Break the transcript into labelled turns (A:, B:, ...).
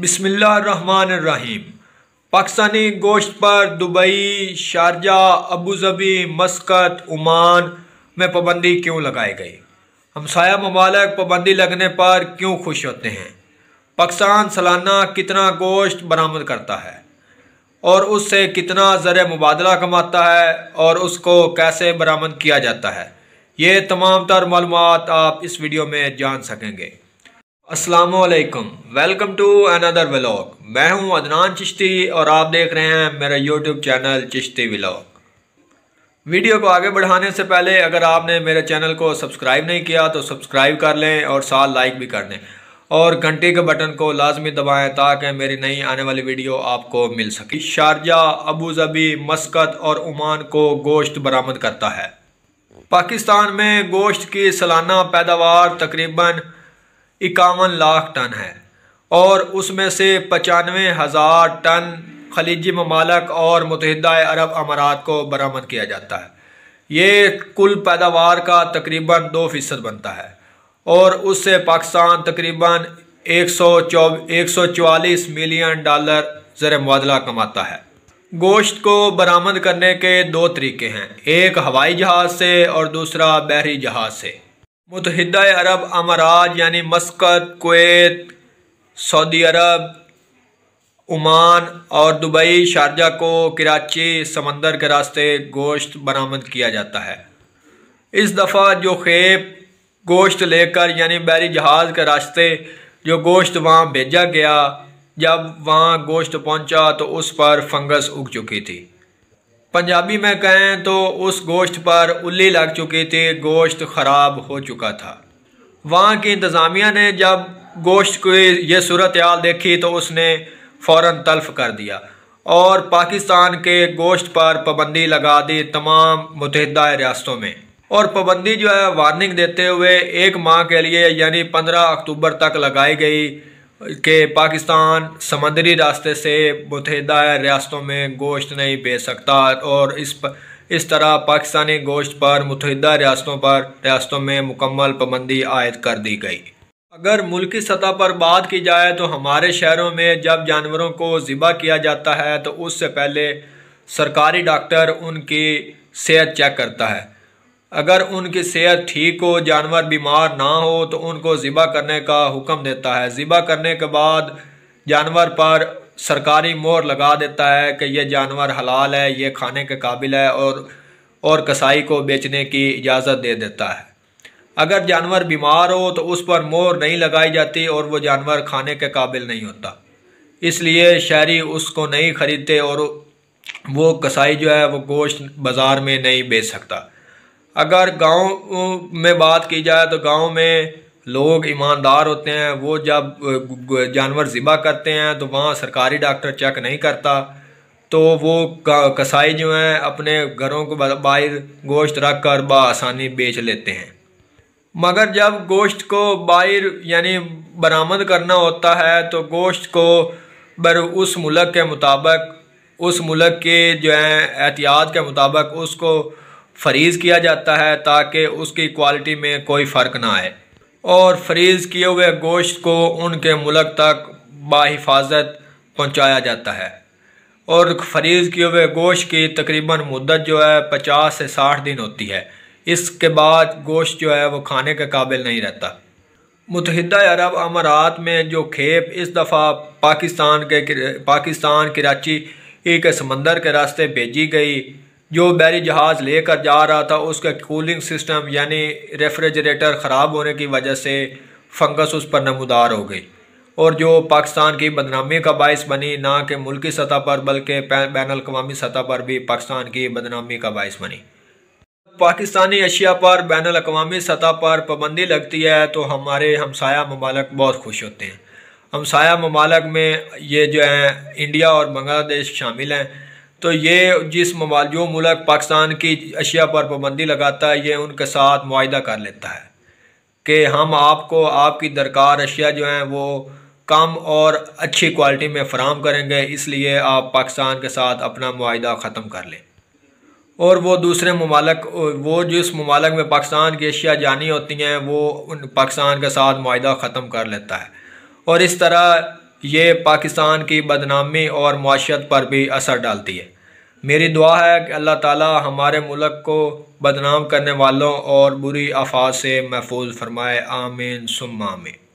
A: बिसमीम पाकिस्तानी गोश्त पर दुबई शारजा अबू मस्कत उमान में पाबंदी क्यों लगाई गई हमसाया ममालक पाबंदी लगने पर क्यों खुश होते हैं पाकिस्तान सालाना कितना गोश्त बरामद करता है और उससे कितना ज़र मुबादला कमाता है और उसको कैसे बरामद किया जाता है ये तमाम तर मालूम आप इस वीडियो में जान सकेंगे Aslam welcome to another vlog मैं हूं अदनान चिश्ती और आप देख रहे हैं मेरा YouTube channel Chishti vlog video को आगे बढ़ाने से पहले अगर आपने मेरे चैनल को सब्सक्राइब नहीं किया तो सब्सक्राइब कर लें और साथ लाइक भी कर दें और घंटे के बटन को लाजमी दबाएं ताकि मेरी नई आने वाली वीडियो आपको मिल सके शारजा अबू जबी मस्कत और ओमान को गोश्त बरामद करता है पाकिस्तान में गोश्त की सालाना पैदावार तकरीबन इक्यावन लाख टन है और उसमें से पचानवे हज़ार टन खलीजी ममालक और मतहद अरब अमारात को बरामद किया जाता है ये कुल पैदावार का तकरीबन दो फ़ीसद बनता है और उससे पाकिस्तान तकरीबन एक सौ चौ एक सौ चवालीस मिलियन डॉलर ज़र मुबादला कमाता है गोश्त को बरामद करने के दो तरीके हैं एक हवाई जहाज़ से और दूसरा बहरी जहाज़ से मुतहद अरब अमारात यानी मस्कत कोत सऊदी अरब ओमान और दुबई शारजा को कराची समंदर के रास्ते गोश्त बरामद किया जाता है इस दफ़ा जो खेप गोश्त लेकर यानी बैरी जहाज़ के रास्ते जो गोश्त वहाँ भेजा गया जब वहाँ गोश्त पहुँचा तो उस पर फंगस उग चुकी थी पंजाबी में कहें तो उस गोश्त पर उल्ली लग चुकी थी गोश्त ख़राब हो चुका था वहाँ की इंतज़ामिया ने जब गोश्त की ये सूरत हाल देखी तो उसने फ़ौर तल्फ कर दिया और पाकिस्तान के गोश्त पर पाबंदी लगा दी तमाम मुतहदा रियासतों में और पाबंदी जो है वार्निंग देते हुए एक माह के लिए यानी पंद्रह अक्टूबर तक लगाई गई कि पाकिस्तान समंदरी रास्ते से मुतहदा रियासतों में गोश्त नहीं भेज सकता और इस प, इस तरह पाकिस्तानी गोश्त पर मुतहदा रियासतों पर रियासतों में मुकम्मल पाबंदी आयद कर दी गई अगर मुल्की सतह पर बात की जाए तो हमारे शहरों में जब जानवरों को ज़िबा किया जाता है तो उससे पहले सरकारी डॉक्टर उनकी सेहत चेक करता है अगर उनकी सेहत ठीक हो जानवर बीमार ना हो तो उनको ज़िबा करने का हुक्म देता है ज़िबा करने के बाद जानवर पर सरकारी मोर लगा देता है कि यह जानवर हलाल है ये खाने के काबिल है और और कसाई को बेचने की इजाज़त दे देता है अगर जानवर बीमार हो तो उस पर मोर नहीं लगाई जाती और वो जानवर खाने के काबिल नहीं होता इसलिए शहरी उसको नहीं ख़रीदते और वो कसाई जो है वो गोश्त बाज़ार में नहीं बेच सकता अगर गांव में बात की जाए तो गांव में लोग ईमानदार होते हैं वो जब जानवर ज़िबा करते हैं तो वहाँ सरकारी डॉक्टर चेक नहीं करता तो वो कसाई जो हैं अपने घरों को बाहर गोश्त रख कर बसानी बेच लेते हैं मगर जब गोश्त को बाहर यानी बरामद करना होता है तो गोश्त को बर उस मुलक के मुताबिक उस मुलक के जो है एहतियात के मुताबिक उसको फ्रीज़ किया जाता है ताकि उसकी क्वालिटी में कोई फ़र्क ना आए और फ्रीज़ किए हुए गोश्त को उनके मुलक तक बाहिफाजत पहुँचाया जाता है और फ्रीज़ किए हुए गोश्त की तकरीबन मुद्दत जो है पचास से साठ दिन होती है इसके बाद गोश्त जो है वो खाने के काबिल नहीं रहता मुतहद अरब अमारात में जो खेप इस दफ़ा पाकिस्तान के पाकिस्तान कराची के समंदर के रास्ते भेजी गई जो बैरी जहाज़ लेकर जा रहा था उसका कूलिंग सिस्टम यानी रेफ्रिजरेटर ख़राब होने की वजह से फंगस उस पर नमदार हो गई और जो पाकिस्तान की बदनामी का बायस बनी ना कि मुल्की सतह पर बल्कि बैन अवी सतह पर भी पाकिस्तान की बदनामी का बायस बनी पाकिस्तानी अशिया पर बैन अवी सतह पर पाबंदी लगती है तो हमारे हमसाया ममालक बहुत खुश होते हैं हमसाया ममालक में ये जो हैं इंडिया और बांग्लादेश शामिल हैं तो ये जिस जो मुलक पाकिस्तान की अशिया पर पाबंदी लगाता है ये उनके साथ माहा कर लेता है कि हम आपको आपकी दरकार अशिया जो हैं वो कम और अच्छी क्वालिटी में फ़राम करेंगे इसलिए आप पाकिस्तान के साथ अपना माहा ख़त्म कर लें और वो दूसरे ममालक वो जिस ममालक में पाकिस्तान की अशिया जानी होती हैं वो उन पाकिस्तान के साथ माहा ख़त्म कर लेता है और इस तरह ये पाकिस्तान की बदनामी और माशत पर भी असर डालती है मेरी दुआ है कि अल्लाह ताला हमारे मुल्क को बदनाम करने वालों और बुरी आफात से महफूज फरमाए आमीन सुम आमीन